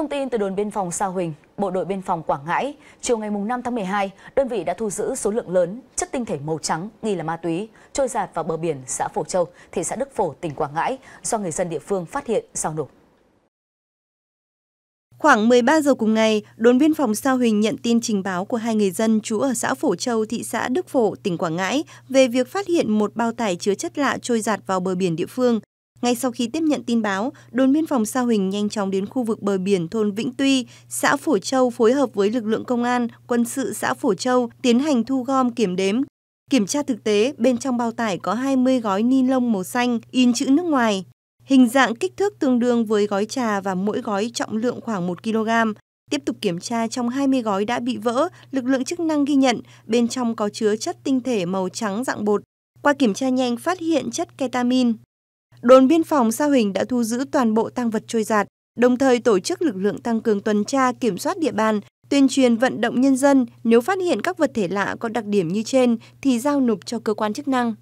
Thông tin từ đồn biên phòng Sa Huỳnh, Bộ đội biên phòng Quảng Ngãi, chiều ngày 5 tháng 12, đơn vị đã thu giữ số lượng lớn chất tinh thể màu trắng nghi là ma túy trôi giạt vào bờ biển xã Phổ Châu, thị xã Đức Phổ, tỉnh Quảng Ngãi do người dân địa phương phát hiện giao nộp. Khoảng 13 giờ cùng ngày, đồn biên phòng Sa Huỳnh nhận tin trình báo của hai người dân trú ở xã Phổ Châu, thị xã Đức Phổ, tỉnh Quảng Ngãi về việc phát hiện một bao tải chứa chất lạ trôi giạt vào bờ biển địa phương. Ngay sau khi tiếp nhận tin báo, đồn biên phòng Sa Huỳnh nhanh chóng đến khu vực bờ biển thôn Vĩnh Tuy, xã Phổ Châu phối hợp với lực lượng công an, quân sự xã Phổ Châu tiến hành thu gom kiểm đếm. Kiểm tra thực tế, bên trong bao tải có 20 gói ni lông màu xanh in chữ nước ngoài. Hình dạng kích thước tương đương với gói trà và mỗi gói trọng lượng khoảng 1 kg. Tiếp tục kiểm tra trong 20 gói đã bị vỡ, lực lượng chức năng ghi nhận bên trong có chứa chất tinh thể màu trắng dạng bột. Qua kiểm tra nhanh phát hiện chất ketamin đồn biên phòng Sa Huỳnh đã thu giữ toàn bộ tăng vật trôi giạt, đồng thời tổ chức lực lượng tăng cường tuần tra kiểm soát địa bàn, tuyên truyền vận động nhân dân nếu phát hiện các vật thể lạ có đặc điểm như trên thì giao nộp cho cơ quan chức năng.